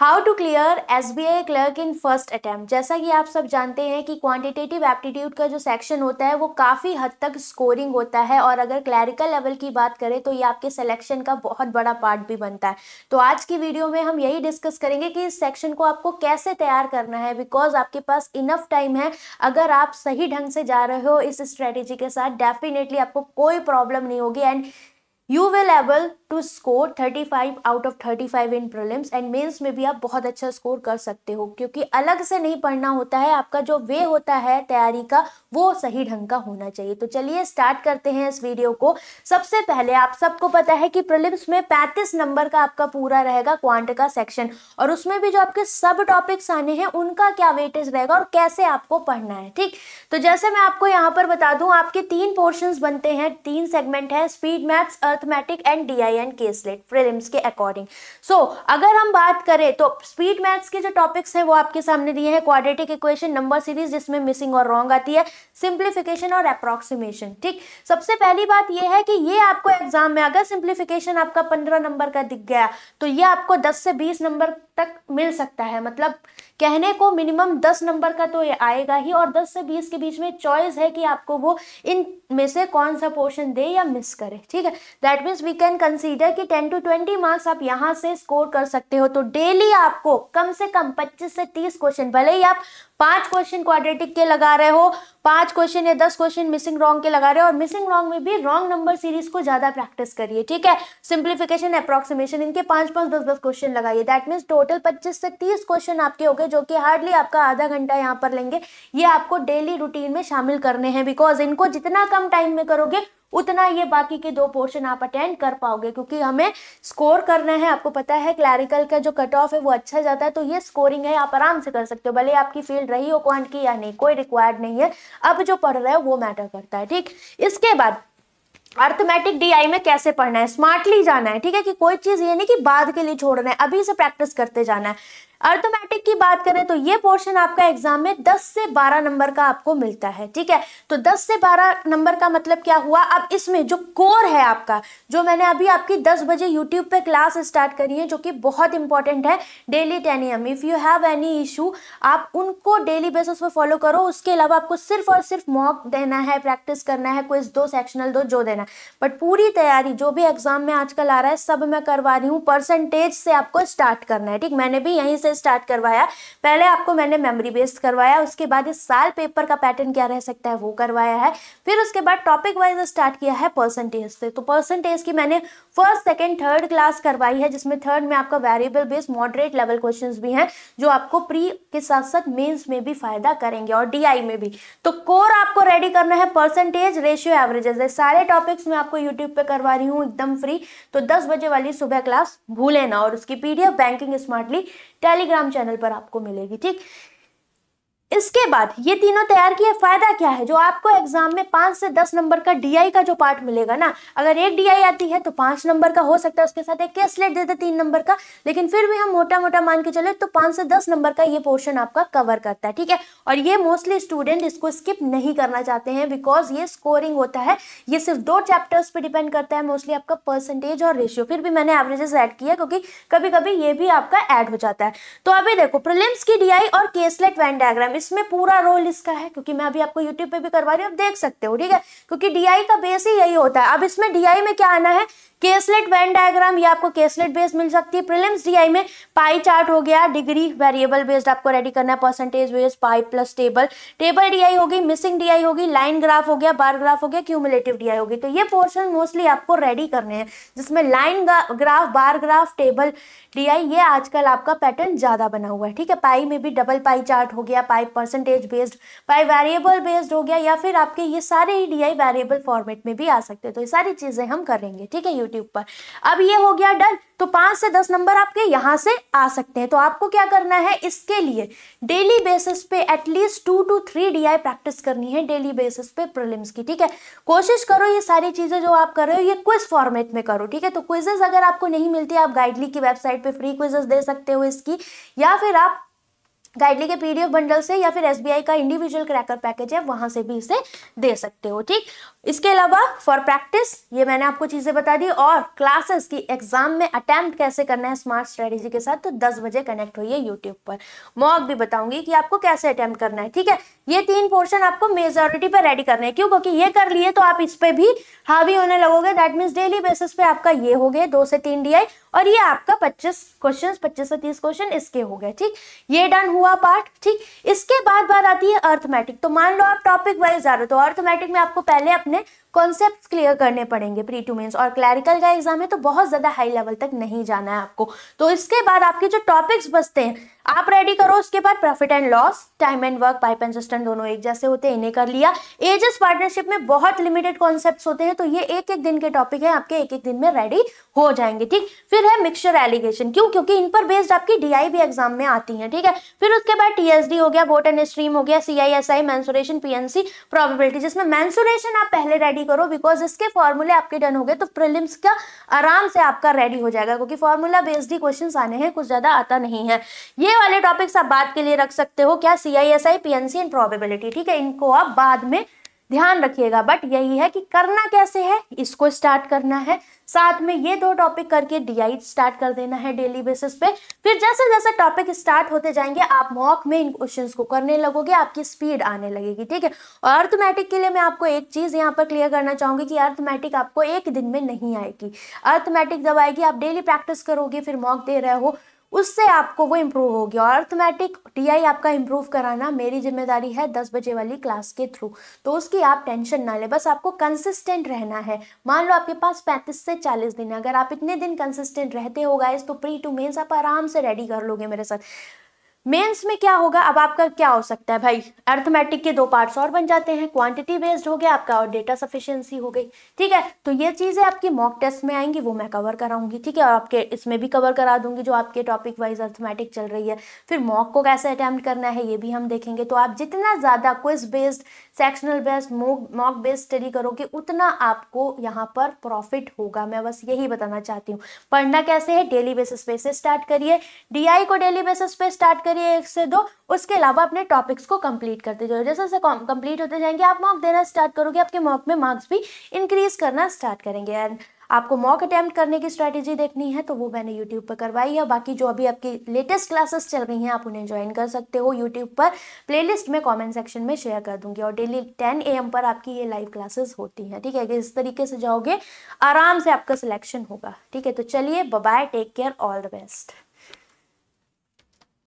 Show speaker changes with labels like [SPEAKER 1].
[SPEAKER 1] how to clear S B I clerk in first attempt जैसा कि आप सब जानते हैं कि क्वान्टिटेटिव एप्टीट्यूड का जो सेक्शन होता है वो काफ़ी हद तक स्कोरिंग होता है और अगर क्लैरिकल लेवल की बात करें तो ये आपके सिलेक्शन का बहुत बड़ा पार्ट भी बनता है तो आज की वीडियो में हम यही डिस्कस करेंगे कि इस सेक्शन को आपको कैसे तैयार करना है बिकॉज आपके पास इनफ टाइम है अगर आप सही ढंग से जा रहे हो इस स्ट्रेटेजी के साथ डेफिनेटली आपको कोई प्रॉब्लम नहीं होगी and you will able to score 35 out of 35 in prelims and mains में भी आप बहुत अच्छा स्कोर कर सकते हो क्योंकि अलग से नहीं पढ़ना होता है आपका जो वे होता है तैयारी का वो सही ढंग का होना चाहिए तो चलिए स्टार्ट करते हैं इस वीडियो को सबसे पहले आप सबको पता है कि प्रिलिम्स में पैंतीस नंबर का आपका पूरा रहेगा क्वांट का सेक्शन और उसमें भी जो आपके सब टॉपिक्स आने हैं उनका क्या वेटेज रहेगा और कैसे आपको पढ़ना है ठीक तो जैसे मैं आपको यहाँ पर बता दूँ आपके तीन पोर्शन बनते हैं तीन सेगमेंट है speed maths arithmetic and D and caselet prelims के अकॉर्डिंग सो so, अगर हम बात करें तो स्पीड मैथ्स के जो टॉपिक्स हैं वो आपके सामने दिए हैं क्वाड्रेटिक इक्वेशन नंबर सीरीज जिसमें मिसिंग और रॉन्ग आती है सिंप्लीफिकेशन और अप्रोक्सीमेशन ठीक सबसे पहली बात यह है कि ये आपको एग्जाम में अगर सिंप्लीफिकेशन आपका पंद्रह नंबर का दिख गया तो ये आपको दस से बीस नंबर तक मिल सकता है मतलब कहने को मिनिमम दस नंबर का तो ये आएगा ही और दस से बीस के बीच में चॉइस है कि आपको वो इन में से कौन सा पोर्शन दे या मिस करे ठीक है that means we can consider consider कि 10 टू 20 मार्क्स आप यहां से स्कोर कर सकते हो तो डेली आपको कम से कम 25 से 30 क्वेश्चन भले ही आप पांच क्वेश्चन क्वाड्रेटिक के लगा रहे हो पांच क्वेश्चन या दस क्वेश्चन मिसिंग रॉन्ग के लगा रहे हो और मिसिंग रॉन्ग में भी रॉन्ग नंबर सीरीज को ज्यादा प्रैक्टिस करिए ठीक है सिंप्लीफिकेशन अप्रोक्सीमेशन इनके पांच पांच दस दस क्वेश्चन लगाइए दैट मीन्स टोटल पच्चीस से तीस क्वेश्चन आपके हो गए जो कि हार्डली आपका आधा घंटा यहाँ पर लेंगे ये आपको डेली रूटीन में शामिल करने हैं बिकॉज इनको जितना कम टाइम में करोगे उतना ये बाकी के दो पोर्शन आप अटेंड कर पाओगे क्योंकि हमें स्कोर करना है आपको पता है क्लैरिकल का जो कट ऑफ है वो अच्छा जाता है तो ये स्कोरिंग है आप आराम से कर सकते हो भले आपकी फील्ड रही हो क्वांट की या नहीं कोई रिक्वायर्ड नहीं है अब जो पढ़ रहा है वो मैटर करता है ठीक इसके बाद अर्थमेटिक डीआई में कैसे पढ़ना है स्मार्टली जाना है ठीक है कि कोई चीज़ ये नहीं कि बाद के लिए छोड़ना है अभी से प्रैक्टिस करते जाना है अर्थमेटिक की बात करें तो ये पोर्शन आपका एग्जाम में 10 से 12 नंबर का आपको मिलता है ठीक है तो 10 से 12 नंबर का मतलब क्या हुआ अब इसमें जो कोर है आपका जो मैंने अभी आपकी 10 बजे यूट्यूब पे क्लास स्टार्ट करी है जो कि बहुत इंपॉर्टेंट है daily ten am if you have any issue आप उनको डेली बेसिस पर फॉलो करो उसके अलावा आपको सिर्फ और सिर्फ मॉक देना है प्रैक्टिस करना है कोई दो सेक्शनल दो जो देना लेना बट पूरी तैयारी जो भी एग्ज़ाम में आजकल आ रहा है सब मैं करवा रही हूँ परसेंटेज से आपको स्टार्ट करना है ठीक मैंने भी यहीं से स्टार्ट करवाया पहले आपको मैंने मेमोरी बेस्ड करवाया उसके बाद इस साल पेपर का पैटर्न क्या रह सकता है वो करवाया है फिर उसके बाद टॉपिक वाइज स्टार्ट किया है परसेंटेज से तो परसेंटेज की मैंने फर्स्ट सेकेंड थर्ड क्लास करवाई है जिसमें थर्ड में आपका variable based moderate level question भी हैं जो आपको प्री के साथ साथ मेन्स में भी फायदा करेंगे और डी में भी तो कोर आपको रेडी करना है परसेंटेज रेशियो एवरेजेस सारे टॉपिक टॉपिक्स मैं आपको यूट्यूब पे करवा रही हूँ एकदम फ्री तो दस बजे वाली सुबह क्लास भूलें ना और उसकी PDF Banking Smartly Telegram channel पर आपको मिलेगी ठीक इसके बाद ये तीनों तैयार किए फायदा क्या है जो आपको एग्जाम में पांच से दस नंबर का डीआई का जो पार्ट मिलेगा ना अगर एक डीआई आती है तो पांच नंबर का हो सकता है उसके साथ एक केस लेट देते तीन नंबर का लेकिन फिर भी हम मोटा मोटा मान के चले तो पांच से दस नंबर का ये पोर्शन आपका कवर करता है ठीक है और ये मोस्टली स्टूडेंट इसको स्किप नहीं करना चाहते हैं बिकॉज ये स्कोरिंग होता है ये सिर्फ दो चैप्टर्स पर डिपेंड करता है मोस्टली आपका परसेंटेज और रेशियो फिर भी मैंने एवरेजेस एड किया क्योंकि कभी कभी ये भी आपका एड हो जाता है तो अभी देखो प्रिलिम्स की डी और केसलेट वैन डायग्राम इसमें पूरा रोल इसका है क्योंकि मैं अभी आपको यूट्यूब पे भी करवा रही हूँ आप देख सकते हो ठीक है क्योंकि डीआई का बेस ही यही होता है अब इसमें डीआई में क्या आना है केसलेट वेन डायग्राम ये आपको केसलेट बेस मिल सकती है प्रिलिम्स डीआई में पाई चार्ट हो गया डिग्री वेरिएबल बेस्ड आपको रेडी करना है percentage base pie plus table table DI होगी मिसिंग डीआई होगी लाइन ग्राफ हो गया बार ग्राफ हो गया क्यूमुलेटिव डीआई होगी तो ये पोर्शन मोस्टली आपको रेडी करने हैं जिसमें line graph bar graph table DI ये आजकल आपका पैटर्न ज़्यादा बना हुआ है ठीक है पाई में भी डबल पाई चार्ट हो गया pie percentage based by variable based हो गया या फिर आपके ये सारे E D I variable format में भी आ सकते हैं तो ये सारी चीज़ें हम करेंगे ठीक है यूट्यूब पर अब ये हो गया डन तो पाँच से दस नंबर आपके यहाँ से आ सकते हैं तो आपको क्या करना है इसके लिए डेली बेसिस पे at least two two three D I practice करनी है डेली बेसिस पे प्रिलिम्स की ठीक है कोशिश करो ये सारी चीज़ें जो आप कर रहे हो ये क्विज फॉर्मेट में करो ठीक है तो क्विजेज अगर आपको नहीं मिलती आप गाइडली की वेबसाइट पर फ्री क्विजेज दे सकते हो इसकी या फिर आप गाइडली के पीडीएफ बंडल से या फिर एसबीआई का इंडिविजुअल क्रैकर पैकेज है वहां से भी इसे दे सकते हो ठीक इसके अलावा फॉर प्रैक्टिस ये मैंने आपको चीजें बता दी और क्लासेस की एग्जाम में अटैम्प्ट कैसे करना है स्मार्ट स्ट्रेटेजी के साथ तो 10 बजे कनेक्ट होइए यूट्यूब पर मॉक भी बताऊंगी कि आपको कैसे अटैम्प्ट करना है ठीक है ये तीन पोर्शन आपको मेजोरिटी पर रेडी करना है क्यों क्योंकि ये कर लिए तो आप इस पर भी हावी होने लगोगे दैट मीन्स डेली बेसिस पे आपका ये हो गया दो से तीन डी और ये आपका 25 क्वेश्चंस 25 से 30 क्वेश्चन इसके हो गए ठीक ये डन हुआ पार्ट ठीक इसके बाद बात आती है अर्थमेटिक तो मान लो आप टॉपिक वाइज आ रहे हो तो अर्थमेटिक में आपको पहले अपने कॉन्सेप्ट क्लियर करने पड़ेंगे प्री टू मीन्स और क्लैरिकल का एग्जाम है तो बहुत ज़्यादा हाई लेवल तक नहीं जाना है आपको तो इसके बाद आपके जो टॉपिक्स बचते हैं आप रेडी करो उसके बाद profit and loss time and work pipe and system दोनों एक जैसे होते हैं इन्हें कर लिया एजेस पार्टनरशिप में बहुत लिमिटेड कॉन्सेप्ट होते हैं तो ये एक एक दिन के टॉपिक है आपके एक एक दिन में रेडी हो जाएंगे ठीक फिर है मिक्सचर एलिगेशन क्यों क्योंकि इन पर बेस्ड आपकी डी एग्जाम में आती है ठीक है फिर उसके बाद टी हो गया बोट एंड स्ट्रीम हो गया C I S I mensuration PNC probability जिसमें मैंसुरेशन आप पहले रेडी करो बिकॉज इसके फॉर्मूले आपके डन हो गए तो प्रिलिम्स का आराम से आपका रेडी हो जाएगा क्योंकि फॉर्मूला बेस्ड ही क्वेश्चन आने हैं कुछ ज़्यादा आता नहीं है ये ये वाले टॉपिक्स आप बाद के लिए रख सकते हो क्या C I S I P NC and probability ठीक है इनको आप बाद में ध्यान रखिएगा बट यही है कि करना कैसे है इसको स्टार्ट करना है साथ में ये दो टॉपिक करके डी स्टार्ट कर देना है डेली बेसिस पे फिर जैसे जैसे टॉपिक स्टार्ट होते जाएंगे आप मॉक में इन क्वेश्चन को करने लगोगे आपकी स्पीड आने लगेगी ठीक है और अर्थमेटिक के लिए मैं आपको एक चीज़ यहाँ पर क्लियर करना चाहूंगी कि अर्थमेटिक आपको एक दिन में नहीं आएगी अर्थमेटिक जब आएगी आप डेली प्रैक्टिस करोगे फिर मॉक दे रहे हो उससे आपको वो इम्प्रूव होगी और अर्थमेटिक टीआई आपका इम्प्रूव कराना मेरी जिम्मेदारी है दस बजे वाली क्लास के थ्रू तो उसकी आप टेंशन ना लें बस आपको कंसिस्टेंट रहना है मान लो आपके पास पैंतीस से चालीस दिन अगर आप इतने दिन कंसिस्टेंट रहते हो गाइज तो प्री टू मेन्स आप आराम से रेडी कर लोगे मेरे साथ मेंस में क्या होगा अब आपका क्या हो सकता है भाई अर्थमेटिक के दो पार्ट्स और बन जाते हैं क्वांटिटी बेस्ड हो गया आपका और डेटा सफिशिएंसी हो गई ठीक है तो ये चीज़ें आपकी मॉक टेस्ट में आएंगी वो मैं कवर कराऊंगी ठीक है और आपके इसमें भी कवर करा दूंगी जो आपके टॉपिक वाइज अर्थमेटिक चल रही है फिर मॉक को कैसे अटैम्प्ट करना है ये भी हम देखेंगे तो आप जितना ज़्यादा quiz based sectional based mock based study करोगे उतना आपको यहाँ पर प्रॉफिट होगा मैं बस यही बताना चाहती हूँ पढ़ना कैसे है डेली बेसिस पे से स्टार्ट करिए डी को डेली बेसिस पे स्टार्ट करिए एक से दो उसके अलावा अपने टॉपिक्स को कंप्लीट करते जाओ जैसे जैसे कंप्लीट होते जाएंगे आप मॉक देना स्टार्ट करोगे आपके मॉक में मार्क्स भी इंक्रीज करना स्टार्ट करेंगे एंड आपको मॉक अटैम्प्ट करने की स्ट्रैटेजी देखनी है तो वो मैंने यूट्यूब पर करवाई है बाकी जो अभी आपकी लेटेस्ट क्लासेस चल रही हैं आप उन्हें ज्वाइन कर सकते हो यूट्यूब पर प्लेलिस्ट में कमेंट सेक्शन में शेयर कर दूंगी और डेली 10 एम पर आपकी ये लाइव क्लासेस होती हैं ठीक है इस तरीके से जाओगे आराम से आपका सिलेक्शन होगा ठीक है तो चलिए bye take care all the best